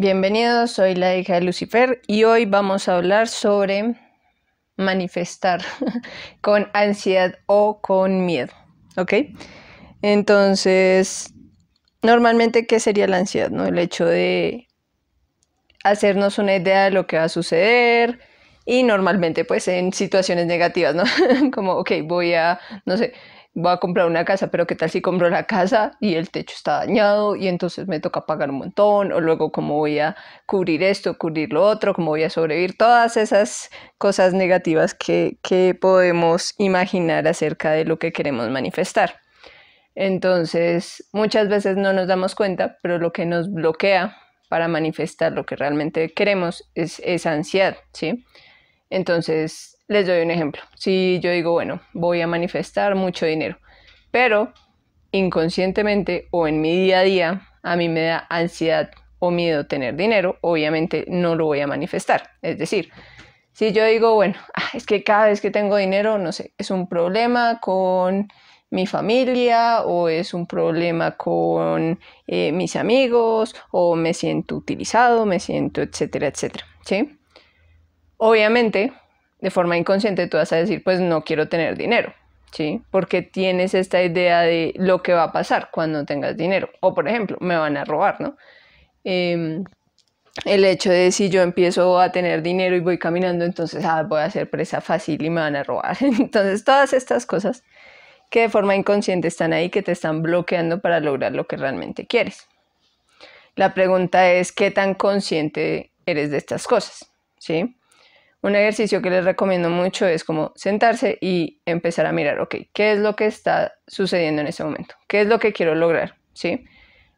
Bienvenidos, soy la hija de Lucifer y hoy vamos a hablar sobre manifestar con ansiedad o con miedo, ¿ok? Entonces, normalmente, ¿qué sería la ansiedad? No? El hecho de hacernos una idea de lo que va a suceder y normalmente pues en situaciones negativas, ¿no? Como, ok, voy a, no sé, voy a comprar una casa, pero qué tal si compro la casa y el techo está dañado y entonces me toca pagar un montón, o luego cómo voy a cubrir esto, cubrir lo otro, cómo voy a sobrevivir, todas esas cosas negativas que, que podemos imaginar acerca de lo que queremos manifestar. Entonces, muchas veces no nos damos cuenta, pero lo que nos bloquea para manifestar lo que realmente queremos es esa ansiedad, ¿sí? Entonces, les doy un ejemplo. Si yo digo, bueno, voy a manifestar mucho dinero, pero inconscientemente o en mi día a día a mí me da ansiedad o miedo tener dinero, obviamente no lo voy a manifestar. Es decir, si yo digo, bueno, ah, es que cada vez que tengo dinero, no sé, es un problema con mi familia o es un problema con eh, mis amigos o me siento utilizado, me siento, etcétera, etcétera. ¿sí? Obviamente de forma inconsciente tú vas a decir, pues no quiero tener dinero, ¿sí? Porque tienes esta idea de lo que va a pasar cuando tengas dinero. O por ejemplo, me van a robar, ¿no? Em, el hecho de si yo empiezo a tener dinero y voy caminando, entonces ah, voy a ser presa fácil y me van a robar. Entonces todas estas cosas que de forma inconsciente están ahí, que te están bloqueando para lograr lo que realmente quieres. La pregunta es, ¿qué tan consciente eres de estas cosas? ¿Sí? Un ejercicio que les recomiendo mucho es como sentarse y empezar a mirar, ok, ¿qué es lo que está sucediendo en ese momento? ¿Qué es lo que quiero lograr? ¿Sí?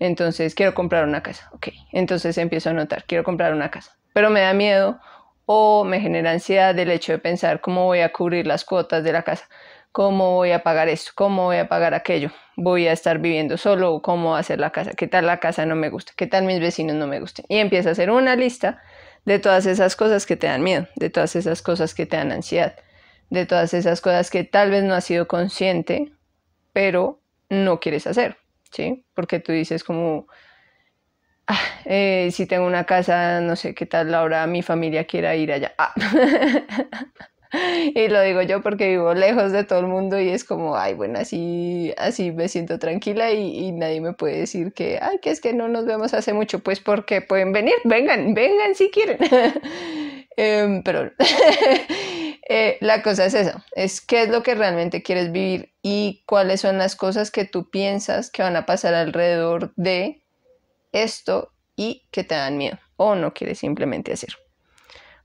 Entonces, quiero comprar una casa, ok. Entonces empiezo a notar, quiero comprar una casa, pero me da miedo o me genera ansiedad el hecho de pensar cómo voy a cubrir las cuotas de la casa, cómo voy a pagar esto, cómo voy a pagar aquello, voy a estar viviendo solo, cómo hacer la casa, qué tal la casa no me gusta, qué tal mis vecinos no me gusten? Y empiezo a hacer una lista de todas esas cosas que te dan miedo, de todas esas cosas que te dan ansiedad, de todas esas cosas que tal vez no has sido consciente, pero no quieres hacer, ¿sí? Porque tú dices como, ah, eh, si tengo una casa, no sé qué tal la mi familia quiera ir allá. Ah. y lo digo yo porque vivo lejos de todo el mundo y es como, ay, bueno, así, así me siento tranquila y, nadie me puede decir que, ay, que es que no nos vemos hace mucho, pues porque pueden venir, vengan, vengan si quieren. Em, pero eh, la cosa es eso, es qué es lo que realmente quieres vivir y cuáles son las cosas que tú piensas que van a pasar alrededor de esto y que te dan miedo o no quieres simplemente hacer.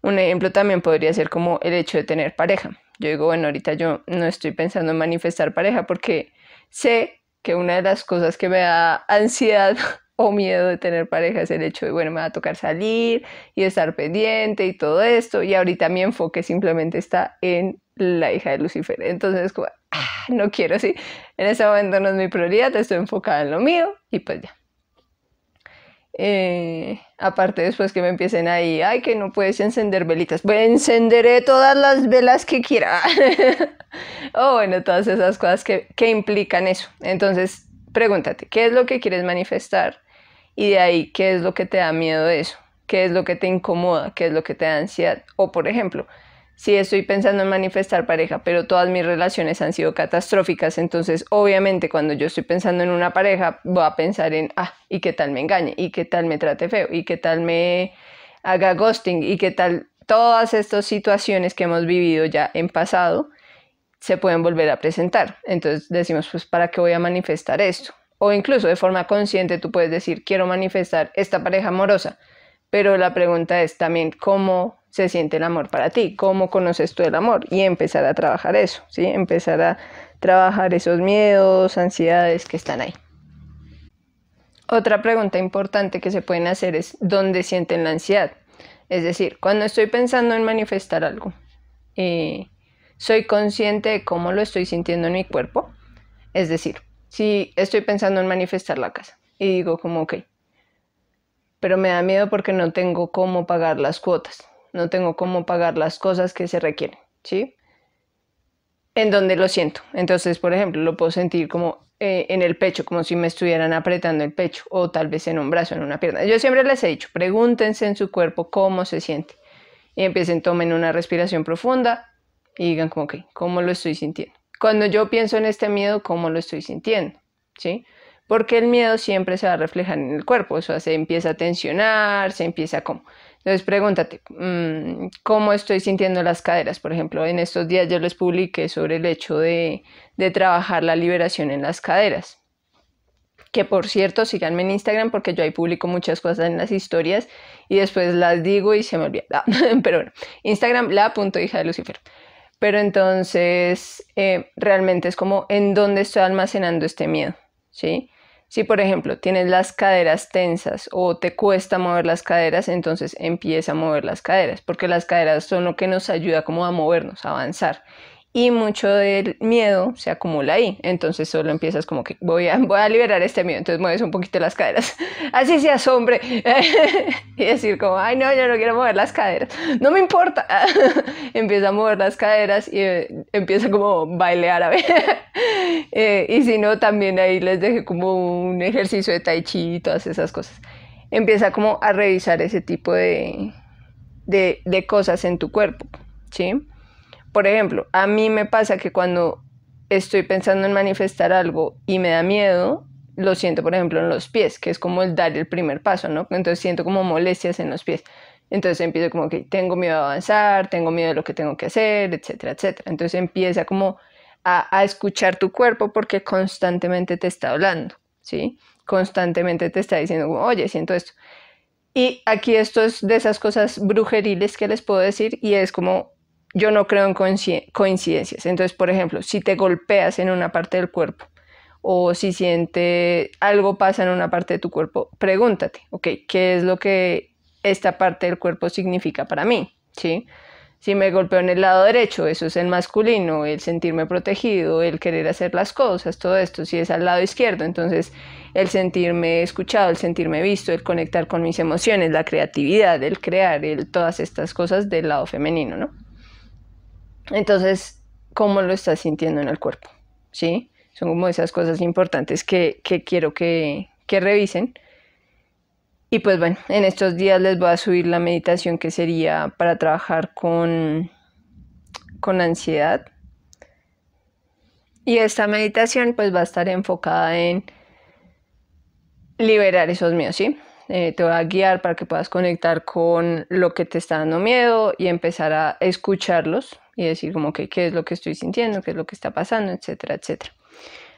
Un ejemplo también podría ser como el hecho de tener pareja. Yo digo, bueno, ahorita yo no estoy pensando en manifestar pareja porque sé que una de las cosas que me da ansiedad o miedo de tener pareja es el hecho de, bueno, me va a tocar salir y estar pendiente y todo esto. Y ahorita mi enfoque simplemente está en la hija de Lucifer. Entonces, ah, no quiero, así, En ese momento no es mi prioridad, estoy enfocada en lo mío y pues ya. Eh, aparte después que me empiecen ahí, ay, que no puedes encender velitas. ¡Pues encenderé todas las velas que quiera. o oh, bueno, todas esas cosas que, que implican eso. Entonces, pregúntate, ¿qué es lo que quieres manifestar? Y de ahí, ¿qué es lo que te da miedo de eso? ¿Qué es lo que te incomoda? ¿Qué es lo que te da ansiedad? O por ejemplo, sí estoy pensando en manifestar pareja, pero todas mis relaciones han sido catastróficas, entonces obviamente cuando yo estoy pensando en una pareja, voy a pensar en, ah, ¿y qué tal me engañe? ¿Y qué tal me trate feo? ¿Y qué tal me haga ghosting? ¿Y qué tal todas estas situaciones que hemos vivido ya en pasado? se pueden volver a presentar. Entonces decimos, pues, ¿para qué voy a manifestar esto? O incluso de forma consciente tú puedes decir, quiero manifestar esta pareja amorosa, pero la pregunta es también cómo se siente el amor para ti, cómo conoces tú el amor y empezar a trabajar eso, ¿sí? Empezar a trabajar esos miedos, ansiedades que están ahí. Otra pregunta importante que se pueden hacer es dónde sienten la ansiedad. Es decir, cuando estoy pensando en manifestar algo, y eh, soy consciente de cómo lo estoy sintiendo en mi cuerpo. Es decir, si estoy pensando en manifestar la casa y digo como, ok, pero me da miedo porque no tengo cómo pagar las cuotas no tengo cómo pagar las cosas que se requieren, ¿sí? En donde lo siento. Entonces, por ejemplo, lo puedo sentir como eh, en el pecho, como si me estuvieran apretando el pecho, o tal vez en un brazo, en una pierna. Yo siempre les he dicho, pregúntense en su cuerpo cómo se siente. Y empiecen, tomen una respiración profunda y digan como, ¿cómo lo estoy sintiendo? Cuando yo pienso en este miedo, ¿cómo lo estoy sintiendo? ¿Sí? Porque el miedo siempre se va a reflejar en el cuerpo, o sea, se empieza a tensionar, se empieza como... Entonces pregúntate, mm, ¿cómo estoy sintiendo las caderas? Por ejemplo, en estos días yo les publiqué sobre el hecho de, trabajar la liberación en las caderas que por cierto síganme en Instagram porque yo ahí publico muchas cosas en las historias y después las digo y se me olvida. Ah, pero bueno, Instagram la punto hija de Lucifer. Pero entonces eh, realmente es como en dónde estoy almacenando este miedo, ¿sí? Si por ejemplo tienes las caderas tensas o te cuesta mover las caderas, entonces empieza a mover las caderas, porque las caderas son lo que nos ayuda como a movernos, a avanzar y mucho del miedo se acumula ahí. Entonces solo empiezas como que voy a, liberar este miedo, entonces mueves un poquito las caderas. Así se asombre y decir como, ay no, yo no quiero mover las caderas. No me importa. empieza a mover las caderas y eh, empieza como bailear a ver. Eh, y si no, también ahí les dejé como un ejercicio de tai chi y todas esas cosas. Empieza como a revisar ese tipo de, de, de cosas en tu cuerpo. ¿Sí? Por ejemplo, a mí me pasa que cuando estoy pensando en manifestar algo y me da miedo, lo siento, por ejemplo, en los pies, que es como el dar el primer paso, ¿no? Entonces siento como molestias en los pies. Entonces empiezo como que tengo miedo a avanzar, tengo miedo de lo que tengo que hacer, etcétera, etcétera. Entonces empieza como a, escuchar tu cuerpo porque constantemente te está hablando, ¿sí? Constantemente te está diciendo, oye, siento esto. Y aquí esto es de esas cosas brujeriles que les puedo decir y es como yo no creo en coincidencias. Entonces, por ejemplo, si te golpeas en una parte del cuerpo o si siente algo pasa en una parte de tu cuerpo, pregúntate, ok, ¿qué es lo que esta parte del cuerpo significa para mí? Si me golpeo en el lado derecho, eso es el masculino, el sentirme protegido, el querer hacer las cosas, todo esto. Si es al lado izquierdo, entonces el sentirme escuchado, el sentirme visto, el conectar con mis emociones, la creatividad, el crear, todas estas cosas del lado femenino, ¿no? Entonces, ¿cómo lo estás sintiendo en el cuerpo? ¿Sí? Son como esas cosas importantes que, quiero que, revisen. Y pues bueno, en estos días les voy a subir la meditación que sería para trabajar con, ansiedad. Y esta meditación pues va a estar enfocada en liberar esos miedos, ¿sí? Eh, te va a guiar para que puedas conectar con lo que te está dando miedo y empezar a escucharlos, y decir como que qué es lo que estoy sintiendo, qué es lo que está pasando, etcétera, etcétera.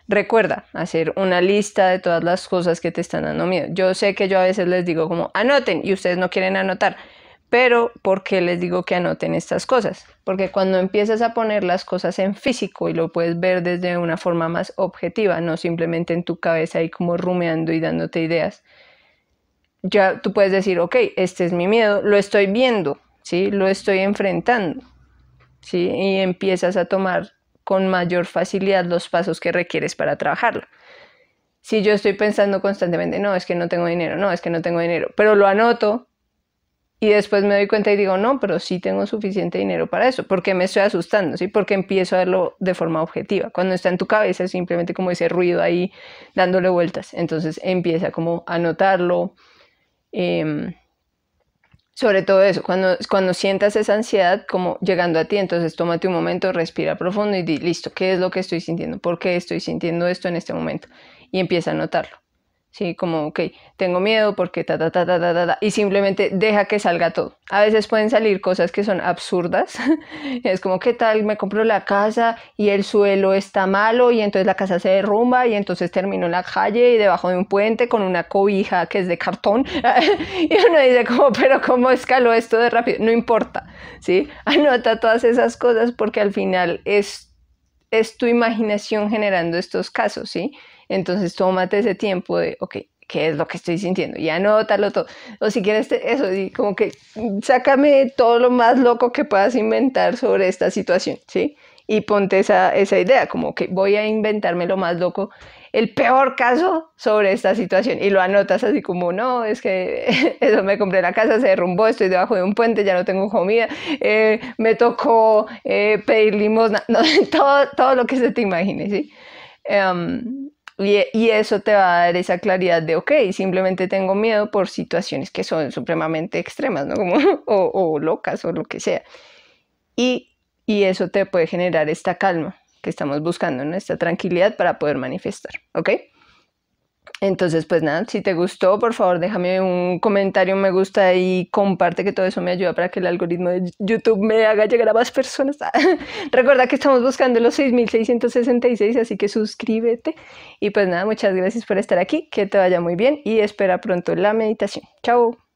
Recuerda hacer una lista de todas las cosas que te están dando miedo. Yo sé que yo a veces les digo como anoten y ustedes no quieren anotar, pero ¿por qué les digo que anoten estas cosas? Porque cuando empiezas a poner las cosas en físico y lo puedes ver desde una forma más objetiva, no simplemente en tu cabeza ahí como rumeando y dándote ideas, ya tú puedes decir, ok, este es mi miedo, lo estoy viendo, ¿sí? Lo estoy enfrentando. ¿sí? y empiezas a tomar con mayor facilidad los pasos que requieres para trabajarlo. Si yo estoy pensando constantemente, no, es que no tengo dinero, no, es que no tengo dinero, pero lo anoto y después me doy cuenta y digo, no, pero sí tengo suficiente dinero para eso, porque me estoy asustando, ¿sí? Porque empiezo a verlo de forma objetiva. Cuando está en tu cabeza es simplemente como ese ruido ahí dándole vueltas. Entonces empieza como a notarlo, em, sobre todo eso, cuando, cuando sientas esa ansiedad como llegando a ti, entonces tómate un momento, respira profundo y di, listo, ¿qué es lo que estoy sintiendo? ¿Por qué estoy sintiendo esto en este momento? Y empieza a notarlo. ¿sí? Como, ok, tengo miedo porque ta, ta, ta, ta, ta, ta, y simplemente deja que salga todo. A veces pueden salir cosas que son absurdas, es como, ¿qué tal? Me compro la casa y el suelo está malo y entonces la casa se derrumba y entonces terminó en la calle y debajo de un puente con una cobija que es de cartón y uno dice como, pero ¿cómo escaló esto de rápido? No importa, ¿sí? Anota todas esas cosas porque al final es, es tu imaginación generando estos casos, ¿sí? Entonces tómate ese tiempo de, ok, ¿qué es lo que estoy sintiendo? Y anótalo todo. O si quieres eso, como que mm, sácame todo lo más loco que puedas inventar sobre esta situación, ¿sí? Y ponte esa, esa idea, como que voy a inventarme lo más loco el peor caso sobre esta situación y lo anotas así como, no, es que eso me compré la casa, se derrumbó, estoy debajo de un puente, ya no tengo comida, eh, me tocó eh, pedir limosna, todo, todo, lo que se te imagine, ¿sí? Em, y, eso te va a dar esa claridad de, ok, simplemente tengo miedo por situaciones que son supremamente extremas, ¿no? Como, o, locas o lo que sea. Y, y eso te puede generar esta calma que estamos buscando, ¿no? Esta tranquilidad para poder manifestar, ¿ok? Entonces, pues nada, si te gustó, por favor, déjame un comentario, un me gusta y comparte que todo eso me ayuda para que el algoritmo de YouTube me haga llegar a más personas. Recuerda que estamos buscando los 6666, así que suscríbete. Y pues nada, muchas gracias por estar aquí, que te vaya muy bien y espera pronto la meditación. Chao.